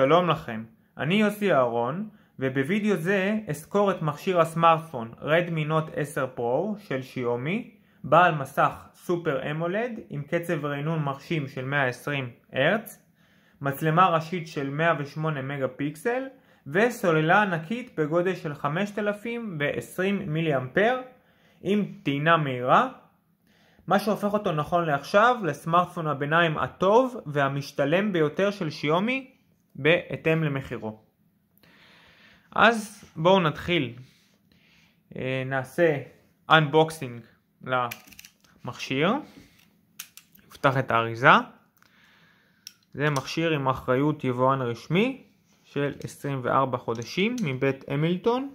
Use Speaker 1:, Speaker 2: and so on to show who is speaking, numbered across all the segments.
Speaker 1: שלום לכם, אני יוסי אהרון ובווידאו זה אסקור את מכשיר הסמארטפון Redmi Note 10 Pro של שיומי בעל מסך סופר אמולד עם קצב רענון מרשים של 120 הרץ, מצלמה ראשית של 108 מגה פיקסל וסוללה ענקית בגודל של 5020 מיליאמפר עם טעינה מהירה מה שהופך אותו נכון לעכשיו לסמארטפון הביניים הטוב והמשתלם ביותר של שיומי בהתאם למחירו. אז בואו נתחיל. אה, נעשה אנבוקסינג למכשיר. נפתח את האריזה. זה מכשיר עם אחריות יבואן רשמי של 24 חודשים מבית המילטון.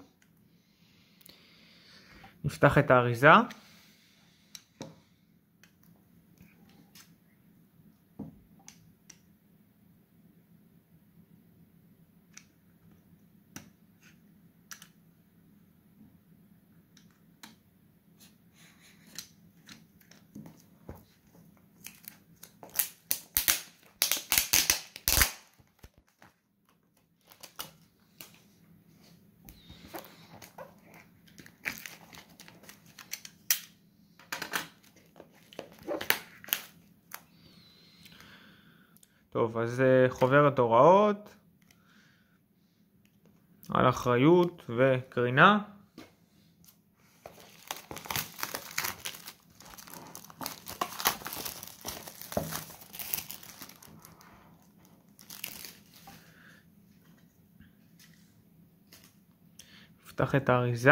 Speaker 1: נפתח את האריזה. טוב, אז אה, חוברת הוראות, על אחריות וקרינה. נפתח את האריזה.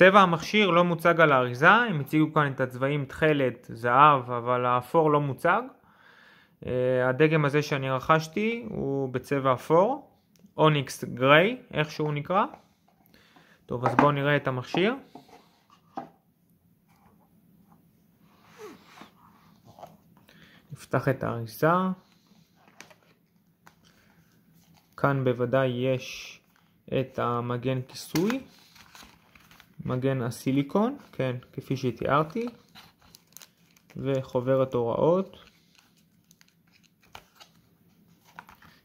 Speaker 1: צבע המכשיר לא מוצג על האריזה, הם הציגו כאן את הצבעים תכלת, זהב, אבל האפור לא מוצג. אה, הדגם הזה שאני רכשתי הוא בצבע אפור, אוניקס גריי, איך שהוא נקרא. טוב, אז בואו נראה את המכשיר. נפתח את האריזה. כאן בוודאי יש את המגן כיסוי. מגן הסיליקון, כן, כפי שתיארתי, וחוברת הוראות,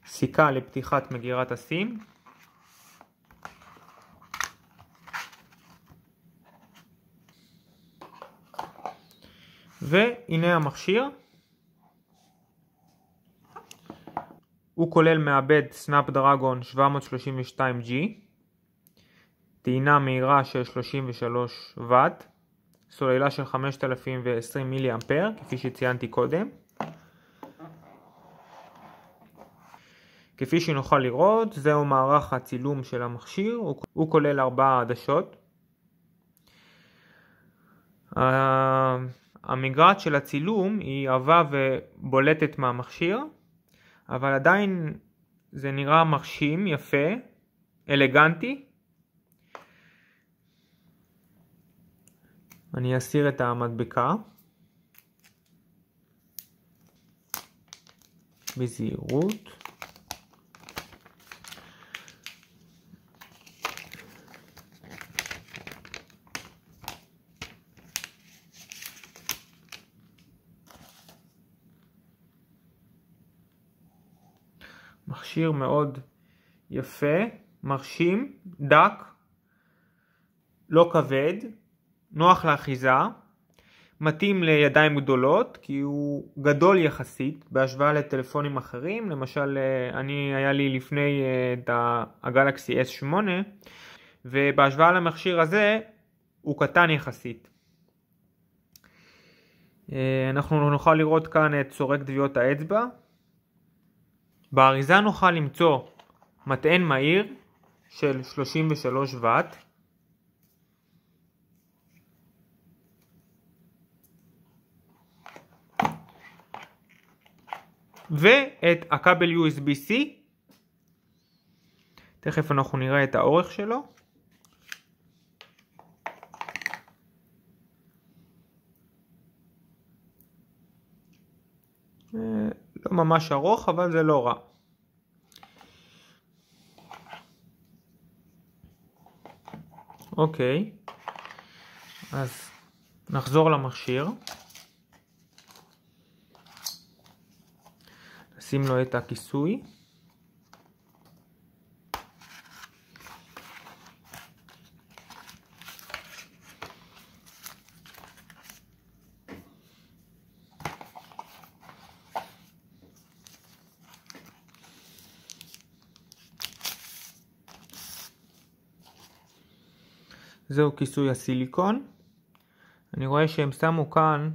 Speaker 1: סיכה לפתיחת מגירת הסים, והנה המכשיר. הוא כולל מעבד סנאפ דרגון 732G טעינה מהירה של 33 ואט, סוללה של 5020 מילי אמפר, כפי שציינתי קודם. כפי שנוכל לראות, זהו מערך הצילום של המכשיר, הוא, הוא כולל 4 עדשות. אה, המגרעת של הצילום היא עבה ובולטת מהמכשיר, אבל עדיין זה נראה מרשים, יפה, אלגנטי, אני אסיר את המדבקה בזהירות מכשיר מאוד יפה, מרשים, דק, לא כבד, נוח לאחיזה, מתאים לידיים גדולות כי הוא גדול יחסית בהשוואה לטלפונים אחרים, למשל אה, אני היה לי לפני אה, את הגלקסי S8 ובהשוואה למכשיר הזה הוא קטן יחסית. אה, אנחנו נוכל לראות כאן את סורק טביעות האצבע. באריזה נוכל למצוא מטען מהיר של 33 ואט ואת הכבל USB-C, תכף אנחנו נראה את האורך שלו. אה, לא ממש ארוך אבל זה לא רע. אוקיי, אז נחזור למכשיר. שים לו את הכיסוי. זהו כיסוי הסיליקון. אני רואה שהם שמו כאן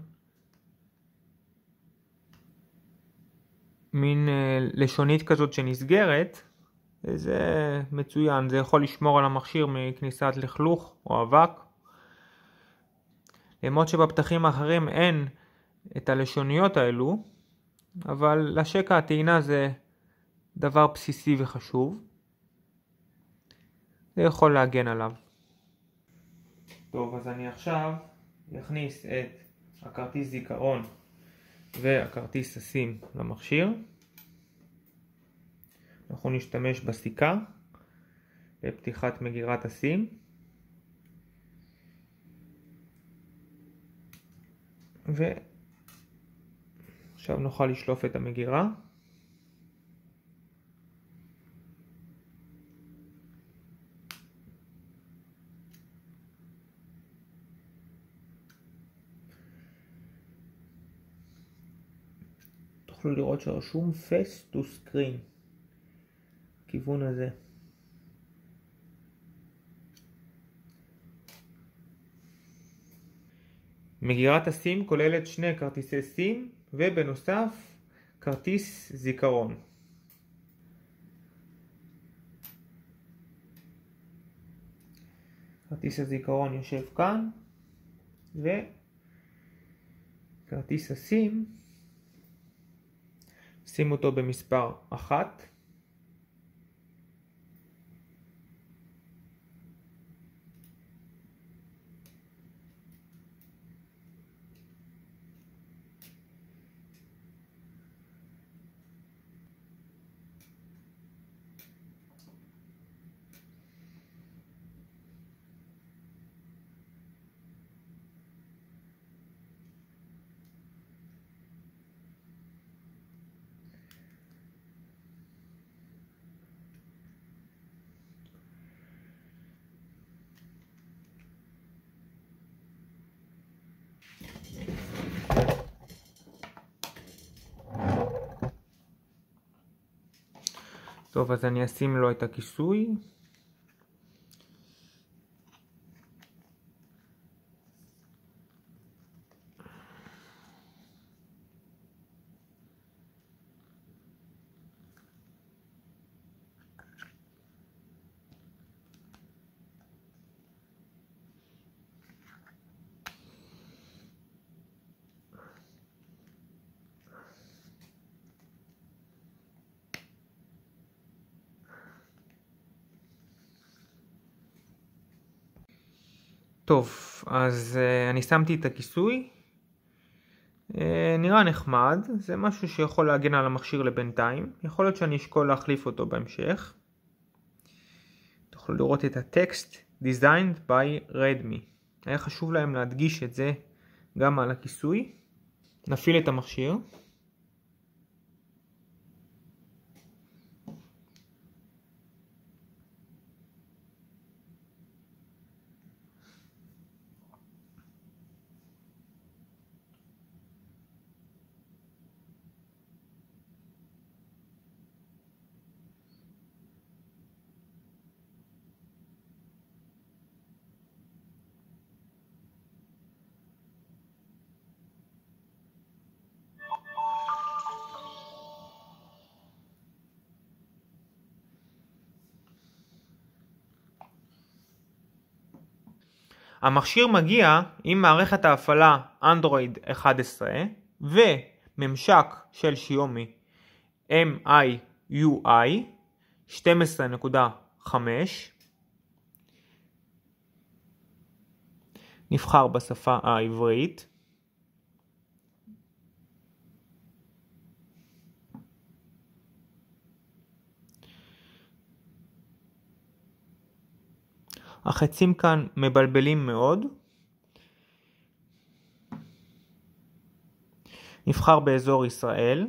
Speaker 1: מין אה, לשונית כזאת שנסגרת, זה מצוין, זה יכול לשמור על המכשיר מכניסת לכלוך או אבק. למרות שבפתחים האחרים אין את הלשוניות האלו, אבל לשקע הטעינה זה דבר בסיסי וחשוב. זה יכול להגן עליו. טוב, אז אני עכשיו אכניס את הכרטיס זיכרון והכרטיס הסים למכשיר. אנחנו נשתמש בסיכה לפתיחת מגירת הסים. ועכשיו נוכל לשלוף את המגירה. תוכלו לראות שרשום face to screen לכיוון הזה. מגירת הסים כוללת שני כרטיסי סים ובנוסף כרטיס זיכרון. כרטיס הזיכרון יושב כאן וכרטיס הסים שים אותו במספר 1 טוב, אז אני אשים לו את הכיסוי. טוב, אז uh, אני שמתי את הכיסוי. Uh, נראה נחמד, זה משהו שיכול להגן על המכשיר לבינתיים. יכול להיות שאני אשקול להחליף אותו בהמשך. תוכלו לראות את הטקסט Designed by Redmi. היה חשוב להם להדגיש את זה גם על הכיסוי. נפעיל את המכשיר. המכשיר מגיע עם מערכת ההפעלה אנדרואיד 11 וממשק של שיומי MIUI 12.5 נבחר בשפה העברית החצים כאן מבלבלים מאוד. נבחר באזור ישראל.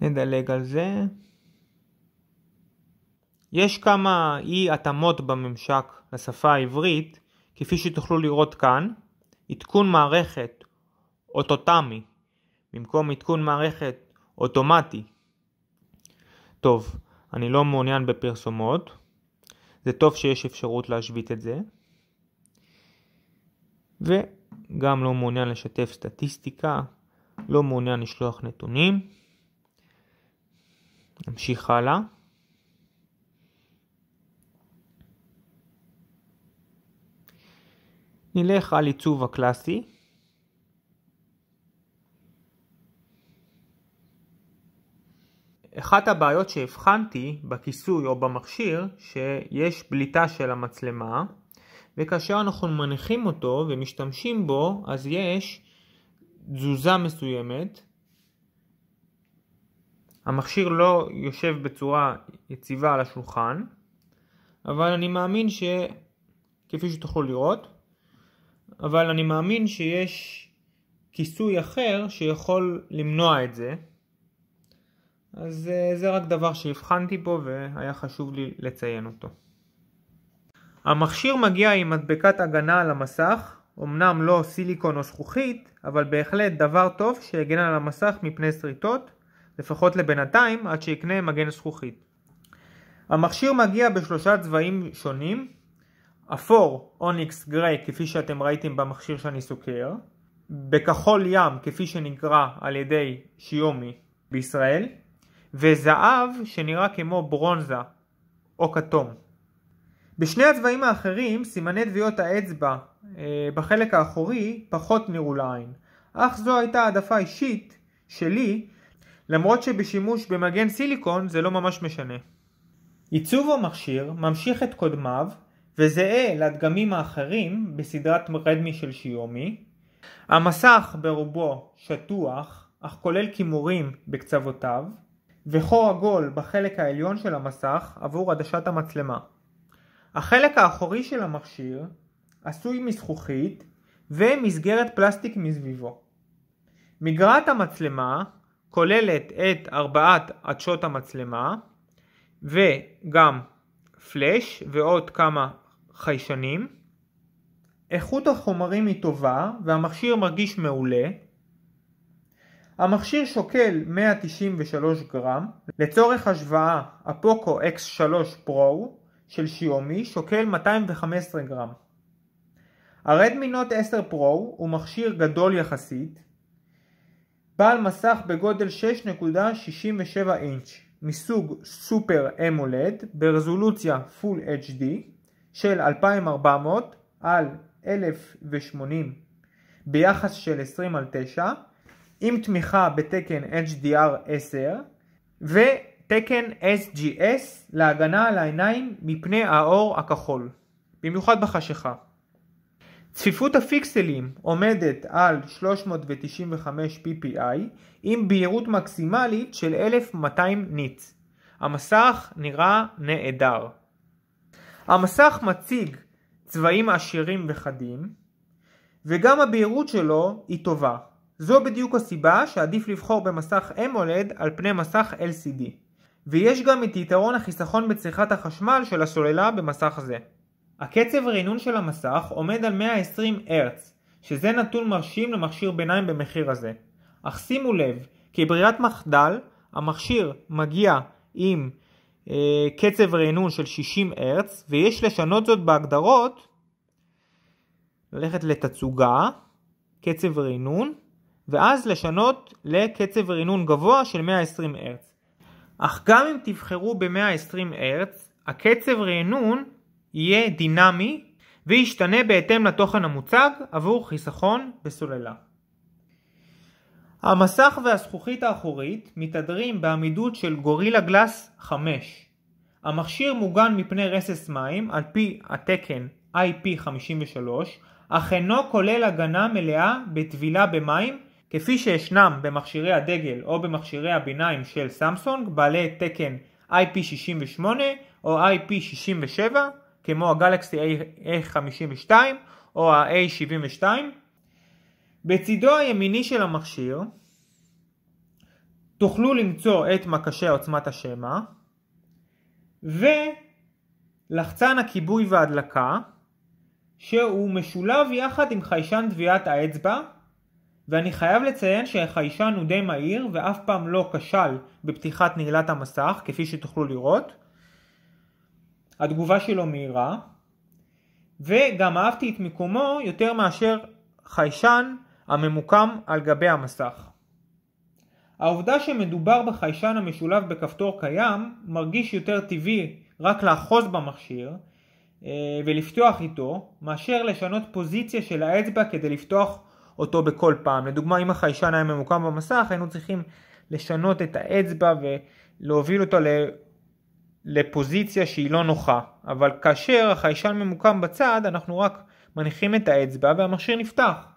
Speaker 1: נדלג על זה. יש כמה אי התאמות בממשק לשפה העברית, כפי שתוכלו לראות כאן, עדכון מערכת אוטוטמי במקום עדכון מערכת אוטומטי. טוב, אני לא מעוניין בפרסומות, זה טוב שיש אפשרות להשבית את זה, וגם לא מעוניין לשתף סטטיסטיקה, לא מעוניין לשלוח נתונים. נמשיך הלאה. נלך על עיצוב הקלאסי. אחת הבעיות שהבחנתי בכיסוי או במכשיר שיש בליטה של המצלמה וכאשר אנחנו מניחים אותו ומשתמשים בו אז יש תזוזה מסוימת המכשיר לא יושב בצורה יציבה על השולחן אבל אני מאמין שכפי שתוכלו לראות אבל אני מאמין שיש כיסוי אחר שיכול למנוע את זה. אז אה, זה רק דבר שהבחנתי בו והיה חשוב לי לציין אותו. המכשיר מגיע עם מדבקת הגנה על המסך, אמנם לא סיליקון או זכוכית, אבל בהחלט דבר טוב שיגן על המסך מפני שריטות, לפחות לבינתיים עד שיקנה מגן זכוכית. המכשיר מגיע בשלושה צבעים שונים, אפור אוניקס גריי כפי שאתם ראיתם במכשיר שאני סוקר, בכחול ים כפי שנקרא על ידי שיומי בישראל, וזהב שנראה כמו ברונזה או כתום. בשני הצבעים האחרים סימני טביעות האצבע אה, בחלק האחורי פחות נראו לעין, אך זו הייתה העדפה אישית שלי למרות שבשימוש במגן סיליקון זה לא ממש משנה. עיצוב המכשיר ממשיך את קודמיו וזהה לדגמים האחרים בסדרת רדמי של שיומי. המסך ברובו שטוח, אך כולל כימורים בקצוותיו, וחור עגול בחלק העליון של המסך עבור עדשת המצלמה. החלק האחורי של המכשיר עשוי מזכוכית ומסגרת פלסטיק מסביבו. מגרעת המצלמה כוללת את ארבעת עדשות המצלמה וגם פלאש ועוד כמה חיישנים, איכות החומרים היא טובה והמכשיר מרגיש מעולה, המכשיר שוקל 193 גרם, לצורך השוואה הפוקו X3 פרו של שיומי שוקל 215 גרם. הרדמי נוט 10 פרו הוא מכשיר גדול יחסית, בעל מסך בגודל 6.67 אינץ' מסוג סופר אמולד ברזולוציה פול HD של 2400 על 1080 ביחס של 20 על 9 עם תמיכה בתקן HDR 10 ותקן SGS להגנה על העיניים מפני האור הכחול, במיוחד בחשיכה. צפיפות הפיקסלים עומדת על 395 ppi עם בהירות מקסימלית של 1200 ניט. המסך נראה נהדר. המסך מציג צבעים עשירים וחדים, וגם הבהירות שלו היא טובה. זו בדיוק הסיבה שעדיף לבחור במסך אמולד על פני מסך LCD. ויש גם את יתרון החיסכון בצריכת החשמל של הסוללה במסך זה. הקצב רינון של המסך עומד על 120 הרץ, שזה נתון מרשים למכשיר ביניים במחיר הזה. אך שימו לב, ברירת מחדל, המכשיר מגיע עם אה, קצב רענון של 60 ארץ ויש לשנות זאת בהגדרות, ללכת לתצוגה, קצב רענון, ואז לשנות לקצב רענון גבוה של 120 ארץ אך גם אם תבחרו ב-120 ארץ הקצב רענון יהיה דינמי וישתנה בהתאם לתוכן המוצג עבור חיסכון בסוללה. המסך והזכוכית האחורית מתהדרים בעמידות של גורילה גלאס 5. המכשיר מוגן מפני רסס מים על פי התקן IP53, אך אינו כולל הגנה מלאה בטבילה במים כפי שישנם במכשירי הדגל או במכשירי הביניים של סמסונג בעלי תקן IP68 או IP67 כמו הגלקסי A52 או ה-A72 בצידו הימיני של המכשיר תוכלו למצוא את מקשי עוצמת השמע ולחצן הכיבוי וההדלקה שהוא משולב יחד עם חיישן טביעת האצבע ואני חייב לציין שהחיישן הוא די מהיר ואף פעם לא כשל בפתיחת נעילת המסך כפי שתוכלו לראות התגובה שלו מהירה וגם אהבתי את מיקומו יותר מאשר חיישן הממוקם על גבי המסך. העובדה שמדובר בחיישן המשולב בכפתור קיים מרגיש יותר טבעי רק לאחוז במכשיר אה, ולפתוח איתו מאשר לשנות פוזיציה של האצבע כדי לפתוח אותו בכל פעם. לדוגמה אם החיישן היה ממוקם במסך היינו צריכים לשנות את האצבע ולהוביל אותו לפוזיציה שהיא לא נוחה אבל כאשר החיישן ממוקם בצד אנחנו רק מניחים את האצבע והמכשיר נפתח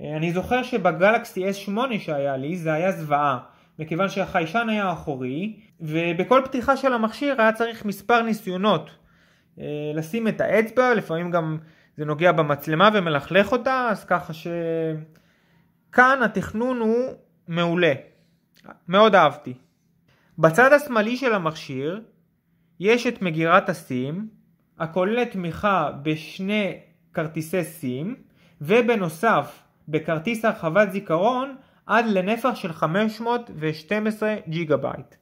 Speaker 1: אה, אני זוכר שבגלקסי S8 שהיה לי זה היה זוועה, מכיוון שהחיישן היה אחורי, ובכל פתיחה של המכשיר היה צריך מספר ניסיונות אה, לשים את האצבע, לפעמים גם זה נוגע במצלמה ומלכלך אותה, אז ככה שכאן התכנון הוא מעולה. מאוד אהבתי. בצד השמאלי של המכשיר יש את מגירת הסים, הכוללת תמיכה בשני כרטיסי סים, ובנוסף בכרטיס הרחבת זיכרון עד לנפח של 512 ג'יגה בייט.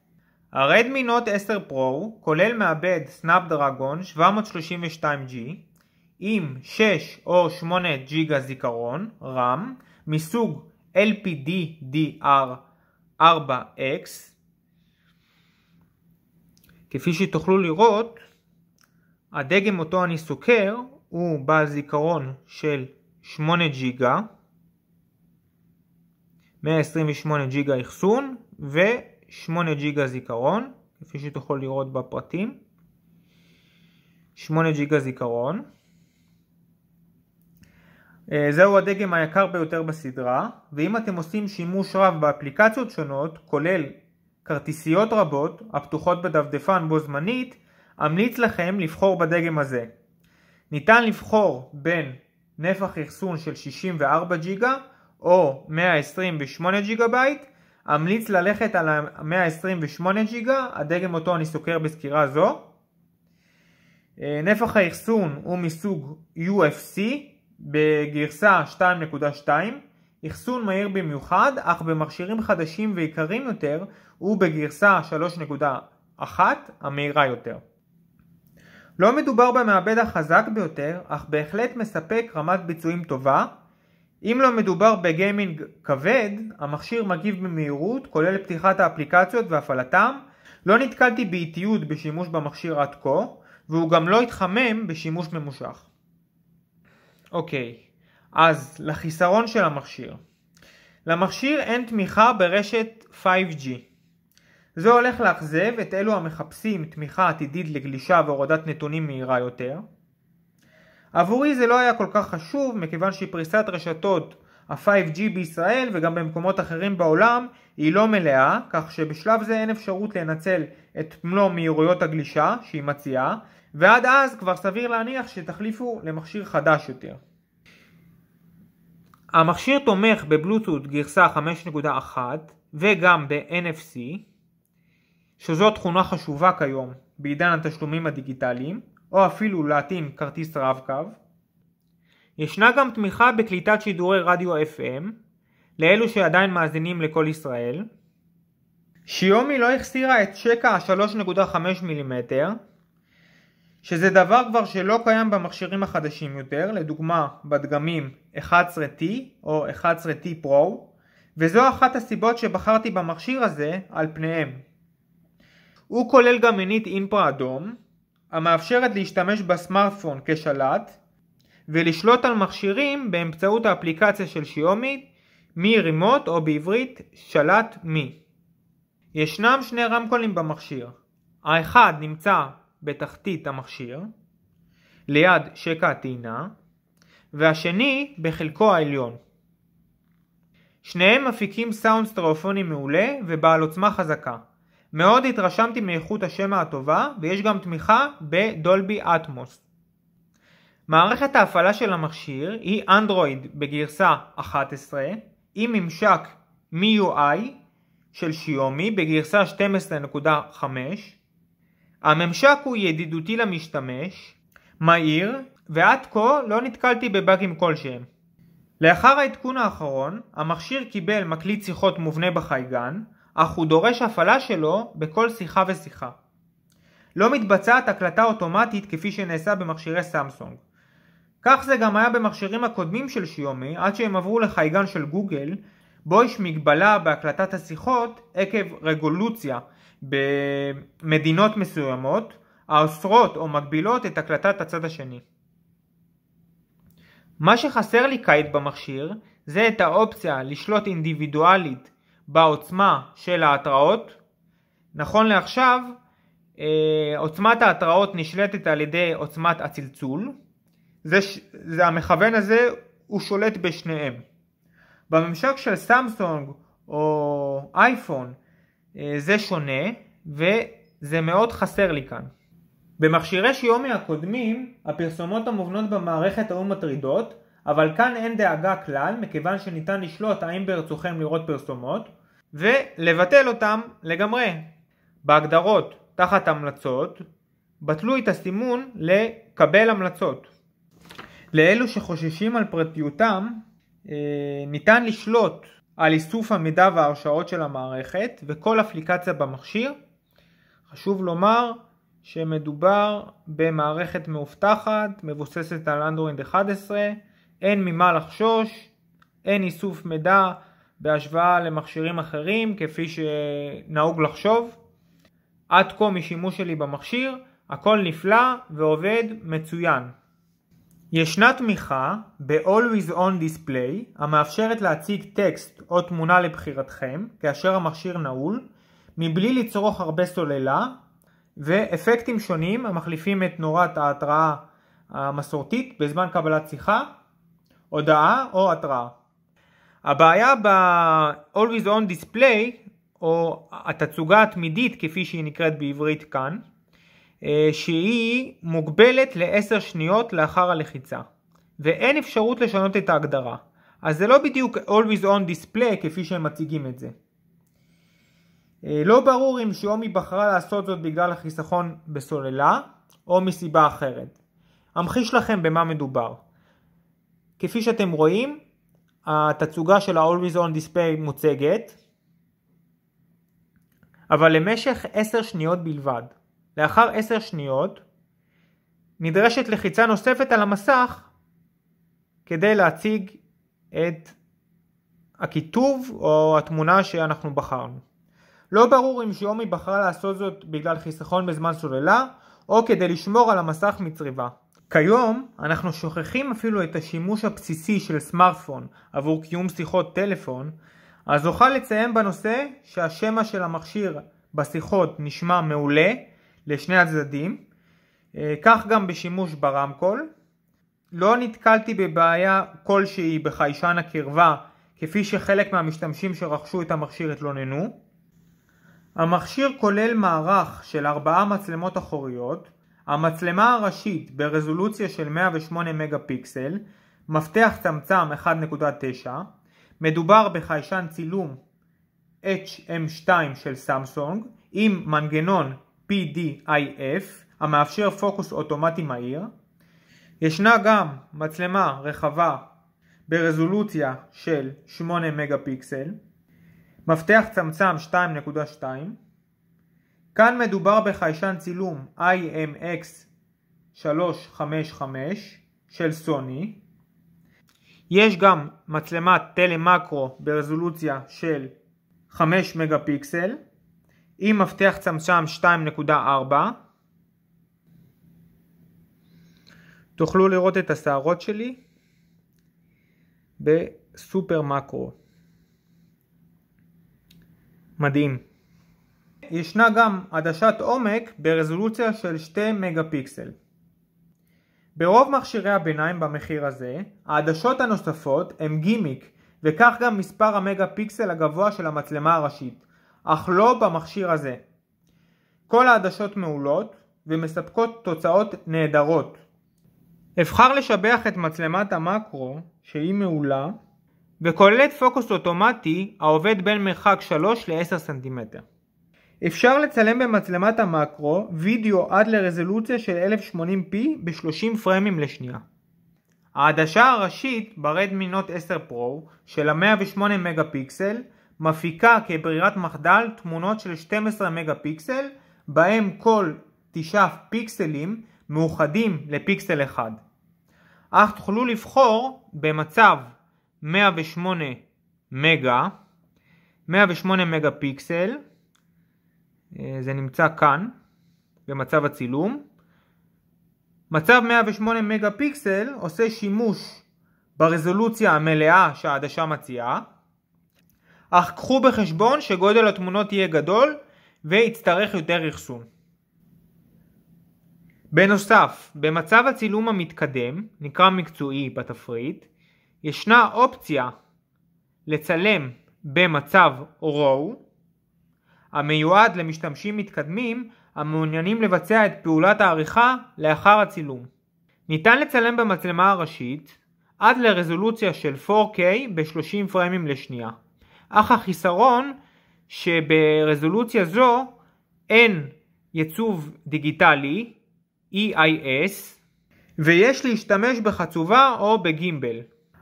Speaker 1: הרדמי נוט 10 פרו כולל מעבד סנאפ דרגון 732G עם 6 או 8 ג'יגה זיכרון רם מסוג LPDDR4X כפי שתוכלו לראות הדגם אותו אני סוקר הוא בעל זיכרון של 8 ג'יגה 128 ג'יגה אחסון ו-8 ג'יגה זיכרון, כפי שתוכל לראות בפרטים. 8 ג'יגה זיכרון. אה, זהו הדגם היקר ביותר בסדרה, ואם אתם עושים שימוש רב באפליקציות שונות, כולל כרטיסיות רבות הפתוחות בדפדפן בו זמנית, אמליץ לכם לבחור בדגם הזה. ניתן לבחור בין נפח אחסון של 64 ג'יגה או 128 ג'יגה בייט, אמליץ ללכת על ה-128 ג'יגה, הדגם אותו אני סוקר בסקירה זו. אה, נפח האחסון הוא מסוג UFC בגרסה 2.2, אחסון מהיר במיוחד, אך במכשירים חדשים ויקרים יותר הוא בגרסה 3.1 המהירה יותר. לא מדובר במעבד החזק ביותר, אך בהחלט מספק רמת ביצועים טובה, אם לא מדובר בגיימינג כבד, המכשיר מגיב במהירות, כולל פתיחת האפליקציות והפעלתם. לא נתקלתי באיטיות בשימוש במכשיר עד כה, והוא גם לא התחמם בשימוש ממושך. אוקיי, אז לחיסרון של המכשיר. למכשיר אין תמיכה ברשת 5G. זה הולך לאכזב את אלו המחפשים תמיכה עתידית לגלישה והורדת נתונים מהירה יותר. עבורי זה לא היה כל כך חשוב, מכיוון שפריסת רשתות ה-5G בישראל וגם במקומות אחרים בעולם היא לא מלאה, כך שבשלב זה אין אפשרות לנצל את מלוא מהירויות הגלישה שהיא מציעה, ועד אז כבר סביר להניח שתחליפו למכשיר חדש יותר. המכשיר תומך בבלוטות' גרסה 5.1 וגם ב-NFC, שזו תכונה חשובה כיום בעידן התשלומים הדיגיטליים, או אפילו להטעין כרטיס רב-קו. ישנה גם תמיכה בקליטת שידורי רדיו FM לאלו שעדיין מאזינים לכל ישראל. שיומי לא החסירה את שקע ה-3.5 מילימטר שזה דבר כבר שלא קיים במכשירים החדשים יותר, לדוגמה בדגמים 11T או 11T Pro, וזו אחת הסיבות שבחרתי במכשיר הזה על פניהם. הוא כולל גם מינית אינפרה אדום, המאפשרת להשתמש בסמארטפון כשלט ולשלוט על מכשירים באמצעות האפליקציה של שיומי מי רימוט או בעברית שלט מי. ישנם שני רמקולים במכשיר. האחד נמצא בתחתית המכשיר ליד שקע הטעינה והשני בחלקו העליון. שניהם מפיקים סאונד סטרופוני מעולה ובעל עוצמה חזקה. מאוד התרשמתי מאיכות השמע הטובה ויש גם תמיכה בדולבי אטמוס. מערכת ההפעלה של המכשיר היא אנדרואיד בגרסה 11 עם ממשק MIUI של שיומי בגרסה 12.5 הממשק הוא ידידותי למשתמש, מהיר ועד כה לא נתקלתי בבאגים כלשהם. לאחר העדכון האחרון המכשיר קיבל מקליט שיחות מובנה בחייגן אך הוא דורש הפעלה שלו בכל שיחה ושיחה. לא מתבצעת הקלטה אוטומטית כפי שנעשה במכשירי סמסונג. כך זה גם היה במכשירים הקודמים של שיומי עד שהם עברו לחייגן של גוגל, בו יש מגבלה בהקלטת השיחות עקב רגולוציה במדינות מסוימות האוסרות או מגבילות את הקלטת הצד השני. מה שחסר לי כעת במכשיר זה את האופציה לשלוט אינדיבידואלית בעוצמה של ההתראות. נכון לעכשיו אה, עוצמת ההתראות נשלטת על ידי עוצמת הצלצול. זה, זה המכוון הזה הוא שולט בשניהם. בממשק של סמסונג או אייפון אה, זה שונה וזה מאוד חסר לי כאן. במכשירי שיומי הקודמים הפרסומות המובנות במערכת היו מטרידות אבל כאן אין דאגה כלל, מכיוון שניתן לשלוט האם ברצוכם לראות פרסומות, ולבטל אותם לגמרי. בהגדרות תחת המלצות, בטלו את הסימון לקבל המלצות. לאלו שחוששים על פרטיותם, אה, ניתן לשלוט על איסוף המידע וההרשאות של המערכת וכל אפליקציה במכשיר. חשוב לומר שמדובר במערכת מאובטחת, מבוססת על אנדרואינד 11, אין ממה לחשוש, אין איסוף מידע בהשוואה למכשירים אחרים כפי שנהוג לחשוב. עד כה משימוש שלי במכשיר, הכל נפלא ועובד מצוין. ישנה תמיכה ב-Always on Display המאפשרת להציג טקסט או תמונה לבחירתכם כאשר המכשיר נעול מבלי לצרוך הרבה סוללה ואפקטים שונים המחליפים את נורת ההתראה המסורתית בזמן קבלת שיחה הודעה או התראה. הבעיה ב-Always on Display או התצוגה התמידית כפי שהיא נקראת בעברית כאן אה, שהיא מוגבלת ל-10 שניות לאחר הלחיצה ואין אפשרות לשנות את ההגדרה אז זה לא בדיוק always on display כפי שהם מציגים את זה. אה, לא ברור אם שיומי בחרה לעשות זאת בגלל החיסכון בסוללה או מסיבה אחרת. אמחיש לכם במה מדובר. כפי שאתם רואים, התצוגה של ה-Always on Display מוצגת, אבל למשך 10 שניות בלבד. לאחר 10 שניות, נדרשת לחיצה נוספת על המסך כדי להציג את הכיתוב או התמונה שאנחנו בחרנו. לא ברור אם שיומי בחרה לעשות זאת בגלל חיסכון בזמן סוללה או כדי לשמור על המסך מצריבה. כיום אנחנו שוכחים אפילו את השימוש הבסיסי של סמארטפון עבור קיום שיחות טלפון, אז אוכל לציין בנושא שהשמע של המכשיר בשיחות נשמע מעולה לשני הצדדים, אה, כך גם בשימוש ברמקול. לא נתקלתי בבעיה כלשהי בחיישן הקרבה כפי שחלק מהמשתמשים שרכשו את המכשיר התלוננו. המכשיר כולל מערך של ארבעה מצלמות אחוריות המצלמה הראשית ברזולוציה של 108 מגה פיקסל, מפתח צמצם 1.9, מדובר בחיישן צילום HM2 של סמסונג עם מנגנון PDIF המאפשר פוקוס אוטומטי מהיר. ישנה גם מצלמה רחבה ברזולוציה של 8 מגה פיקסל, מפתח צמצם 2.2 כאן מדובר בחיישן צילום IMX355 של סוני. יש גם מצלמת טלמקרו ברזולוציה של 5 מגה פיקסל עם מפתח צמצם 2.4 תוכלו לראות את השערות שלי בסופר מקרו מדהים ישנה גם עדשת עומק ברזולוציה של 2 מגה פיקסל. ברוב מכשירי הביניים במחיר הזה, העדשות הנוספות הם גימיק, וכך גם מספר המגה פיקסל הגבוה של המצלמה הראשית, אך לא במכשיר הזה. כל העדשות מעולות ומספקות תוצאות נהדרות. אבחר לשבח את מצלמת המקרו שהיא מעולה וכוללת פוקוס אוטומטי העובד בין מרחק 3 ל-10 סנטימטר. אפשר לצלם במצלמת המקרו וידאו עד לרזולוציה של 1080p ב-30 פרמים לשנייה. העדשה הראשית ברדמי נוט 10 פרו של ה-108 מגה פיקסל מפיקה כברירת מחדל תמונות של 12 מגה פיקסל בהם כל 9 פיקסלים מאוחדים לפיקסל אחד. אך תוכלו לבחור במצב 108 מגה, 108 מגה פיקסל, אה, זה נמצא כאן במצב הצילום. מצב 108 מגה פיקסל עושה שימוש ברזולוציה המלאה שהעדשה מציעה, אך קחו בחשבון שגודל התמונות יהיה גדול ויצטרך יותר אחסון. בנוסף, במצב הצילום המתקדם, נקרא מקצועי בתפריט, ישנה אופציה לצלם במצב RAW המיועד למשתמשים מתקדמים המעוניינים לבצע את פעולת העריכה לאחר הצילום. ניתן לצלם במצלמה הראשית עד לרזולוציה של 4K ב-30 פריימים לשנייה, אך החיסרון שברזולוציה זו אין ייצוב דיגיטלי EIS ויש להשתמש בחצובה או בגימבל.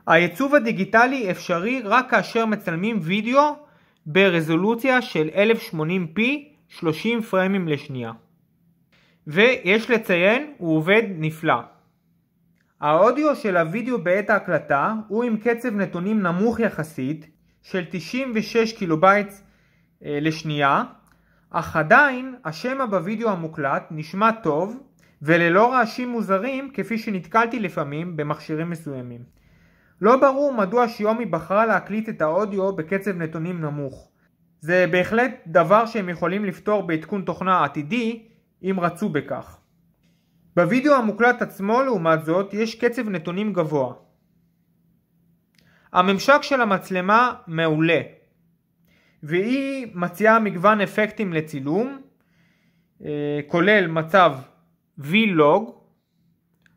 Speaker 1: הייצוב הדיגיטלי אפשרי רק כאשר מצלמים וידאו ברזולוציה של 1080p 30 פריימים לשנייה. ויש לציין, הוא עובד נפלא. האודיו של הוידאו בעת ההקלטה הוא עם קצב נתונים נמוך יחסית של 96 קילובייטס אה, לשנייה, אך עדיין השמע בוידאו המוקלט נשמע טוב וללא רעשים מוזרים כפי שנתקלתי לפעמים במכשירים מסוימים. לא ברור מדוע שיומי בחרה להקליט את האודיו בקצב נתונים נמוך. זה בהחלט דבר שהם יכולים לפתור בעדכון תוכנה עתידי, אם רצו בכך. בווידאו המוקלט עצמו לעומת זאת יש קצב נתונים גבוה. הממשק של המצלמה מעולה והיא מציעה מגוון אפקטים לצילום אה, כולל מצב vlog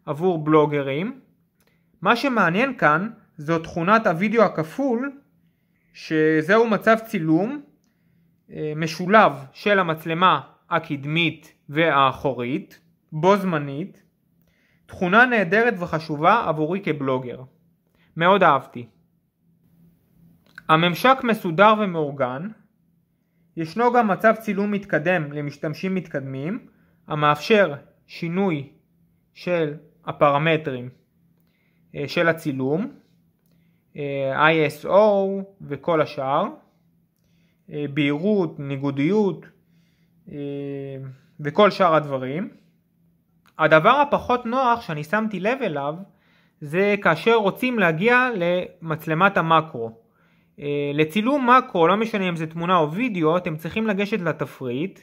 Speaker 1: עבור בלוגרים מה שמעניין כאן זו תכונת הוידאו הכפול שזהו מצב צילום אה, משולב של המצלמה הקדמית והאחורית בו זמנית תכונה נהדרת וחשובה עבורי כבלוגר. מאוד אהבתי. הממשק מסודר ומאורגן ישנו גם מצב צילום מתקדם למשתמשים מתקדמים המאפשר שינוי של הפרמטרים אה, של הצילום, אה, ISO וכל השאר, אה, בהירות, ניגודיות וכל שאר הדברים. הדבר הפחות נוח שאני שמתי לב אליו זה כאשר רוצים להגיע למצלמת המקרו. לצילום מקרו, לא משנה אם זה תמונה או וידאו, אתם צריכים לגשת לתפריט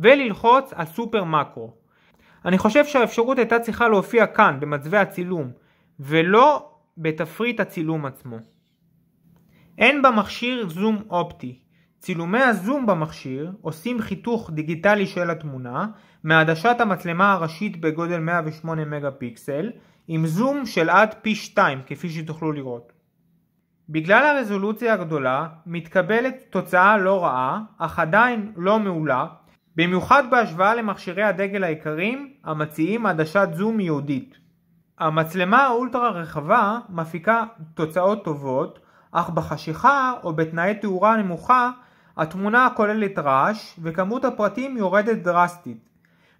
Speaker 1: וללחוץ על סופר מקרו. אני חושב שהאפשרות הייתה צריכה להופיע כאן, במצבי הצילום, ולא בתפריט הצילום עצמו. אין במכשיר זום אופטי. צילומי הזום במכשיר עושים חיתוך דיגיטלי של התמונה מעדשת המצלמה הראשית בגודל 108 מגה פיקסל עם זום של עד פי 2 כפי שתוכלו לראות. בגלל הרזולוציה הגדולה מתקבלת תוצאה לא רעה אך עדיין לא מעולה במיוחד בהשוואה למכשירי הדגל העיקרים המציעים עדשת זום ייעודית. המצלמה האולטרה רחבה מפיקה תוצאות טובות, אך בחשיכה או בתנאי תאורה נמוכה התמונה כוללת רעש וכמות הפרטים יורדת דרסטית.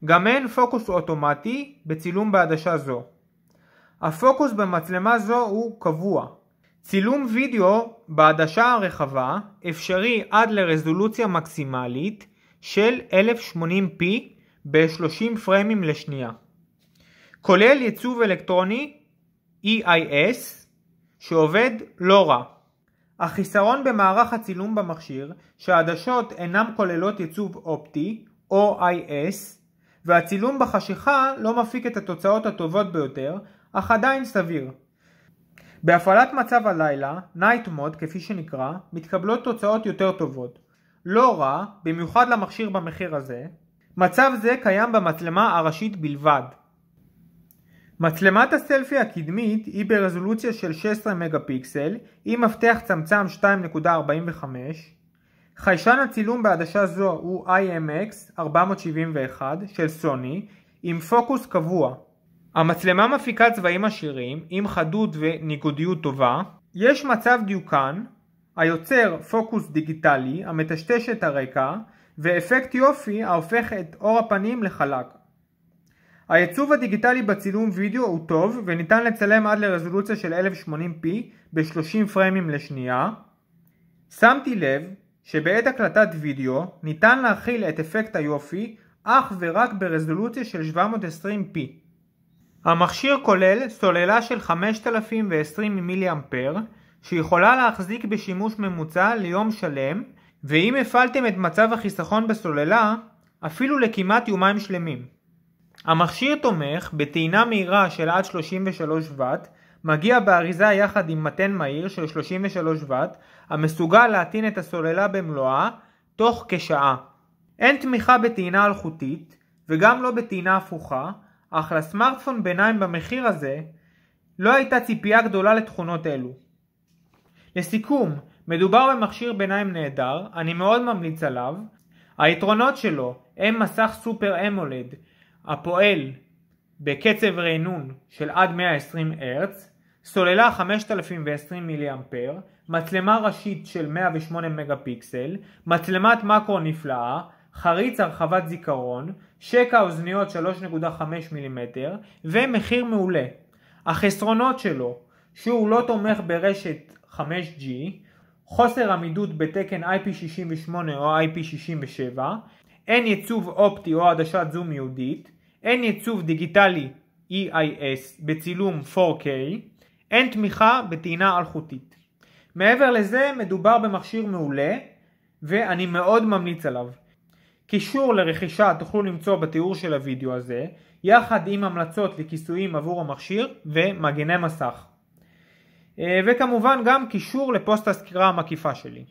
Speaker 1: גם אין פוקוס אוטומטי בצילום בעדשה זו. הפוקוס במצלמה זו הוא קבוע. צילום וידאו בעדשה הרחבה אפשרי עד לרזולוציה מקסימלית של 1080p ב-30 פריימים לשנייה. כולל ייצוב אלקטרוני EIS שעובד לא רע. החיסרון במערך הצילום במכשיר שהעדשות אינן כוללות ייצוב אופטי או IS והצילום בחשיכה לא מפיק את התוצאות הטובות ביותר אך עדיין סביר. בהפעלת מצב הלילה, Night Mode כפי שנקרא, מתקבלות תוצאות יותר טובות. לא רע, במיוחד למכשיר במחיר הזה, מצב זה קיים במצלמה הראשית בלבד. מצלמת הסלפי הקדמית היא ברזולוציה של 16 מגה פיקסל עם מפתח צמצם 2.45 חיישן הצילום בעדשה זו הוא IMX 471 של סוני עם פוקוס קבוע. המצלמה מפיקה צבעים עשירים עם חדות וניגודיות טובה. יש מצב דיוקן היוצר פוקוס דיגיטלי המטשטש את הרקע ואפקט יופי ההופך את אור הפנים לחלק. העיצוב הדיגיטלי בצילום וידאו הוא טוב וניתן לצלם עד לרזולוציה של 1080p ב-30 פריימים לשנייה. שמתי לב שבעת הקלטת וידאו ניתן להכיל את אפקט היופי אך ורק ברזולוציה של 720p. המכשיר כולל סוללה של 5020 מיליאמפר שיכולה להחזיק בשימוש ממוצע ליום שלם ואם הפעלתם את מצב החיסכון בסוללה אפילו לכמעט יומיים שלמים. המכשיר תומך בטעינה מהירה של עד 33 ואט, מגיע באריזה יחד עם מתן מהיר של 33 ואט, המסוגל להטעין את הסוללה במלואה תוך כשעה. אין תמיכה בטעינה אלחוטית, וגם לא בטעינה הפוכה, אך לסמארטפון ביניים במחיר הזה, לא הייתה ציפייה גדולה לתכונות אלו. לסיכום, מדובר במכשיר ביניים נהדר, אני מאוד ממליץ עליו. היתרונות שלו הם מסך סופר אמולד הפועל בקצב רענון של עד 120 הרץ, סוללה 5020 מיליאמפר, מצלמה ראשית של 108 מגה פיקסל, מצלמת מקרו נפלאה, חריץ הרחבת זיכרון, שקע אוזניות 3.5 מילימטר ומחיר מעולה. החסרונות שלו שהוא לא תומך ברשת 5G, חוסר עמידות בתקן IP68 או IP67 אין ייצוב אופטי או עדשת זום ייעודית, אין ייצוב דיגיטלי EIS בצילום 4K, אין תמיכה בטעינה אלחוטית. מעבר לזה מדובר במכשיר מעולה ואני מאוד ממליץ עליו. קישור לרכישה תוכלו למצוא בתיאור של הוידאו הזה, יחד עם המלצות לכיסויים עבור המכשיר ומגני מסך. אה, וכמובן גם קישור לפוסט הסקירה המקיפה שלי.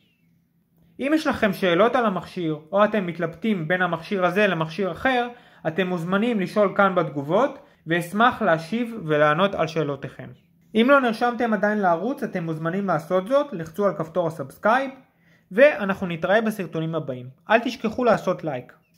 Speaker 1: אם יש לכם שאלות על המכשיר, או אתם מתלבטים בין המכשיר הזה למכשיר אחר, אתם מוזמנים לשאול כאן בתגובות, ואשמח להשיב ולענות על שאלותיכם. אם לא נרשמתם עדיין לערוץ, אתם מוזמנים לעשות זאת, לחצו על כפתור הסאבסקייב, ואנחנו נתראה בסרטונים הבאים. אל תשכחו לעשות לייק.